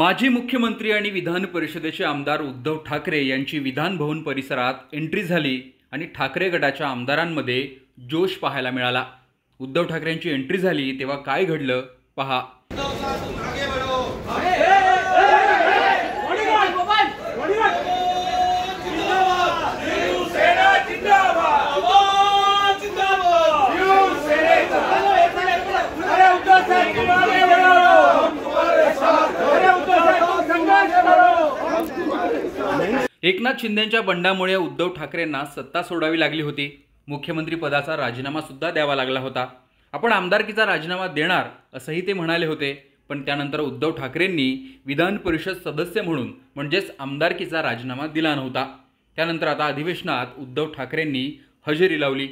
माजी मुख्यमंत्री आणि विधान परिषदेचे आमदार उद्धव ठाकरे यांची विधानभवन परिसरात एंट्री झाली आणि ठाकरे गटाच्या आमदारांमध्ये जोश पाहायला मिळाला उद्धव ठाकरे यांची एंट्री झाली तेव्हा काय घडलं पहा एकनाथ शिंदेच्या बंडामुळे उद्धव ठाकरेंना सत्ता सोडावी लागली होती मुख्यमंत्री पदाचा राजीनामा सुद्धा द्यावा लागला होता आपण आमदारकीचा राजीनामा देणार असंही ते म्हणाले होते पण त्यानंतर उद्धव ठाकरेंनी विधान परिषद सदस्य म्हणून म्हणजेच आमदारकीचा राजीनामा दिला नव्हता त्यानंतर आता अधिवेशनात उद्धव ठाकरेंनी हजेरी लावली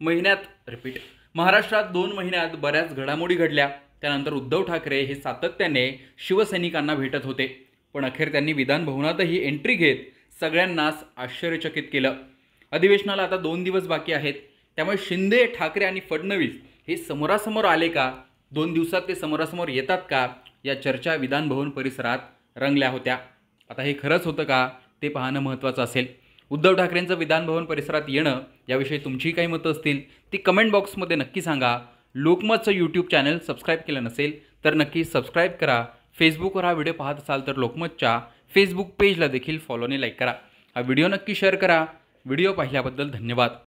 महिन्यात रिपीट महाराष्ट्रात दोन महिन्यात बऱ्याच घडामोडी घडल्या त्यानंतर उद्धव ठाकरे हे सातत्याने शिवसैनिकांना भेटत होते पण अखेर त्यांनी विधानभवनातही एंट्री घेत सगळ्यांनाच आश्चर्यचकित केलं अधिवेशनाला आता दोन दिवस बाकी आहेत त्यामुळे शिंदे ठाकरे आणि फडणवीस हे समोरासमोर आले का दोन दिवसात ते समोरासमोर येतात का या चर्चा विधानभवन परिसरात रंगल्या होत्या आता हे खरंच होतं का ते पाहणं महत्त्वाचं असेल उद्धव ठाकरेंचं विधानभवन परिसरात येणं याविषयी तुमची काही मतं असतील ती कमेंट बॉक्समध्ये नक्की सांगा लोकमतचं यूट्यूब चॅनल सबस्क्राईब केलं नसेल तर नक्की सबस्क्राईब करा फेसबुकवर हा व्हिडिओ पाहत असाल तर लोकमतच्या फेसबुक पेजला देखील फॉलोने लाईक करा हा व्हिडिओ नक्की शेअर करा व्हिडिओ पाहिल्याबद्दल धन्यवाद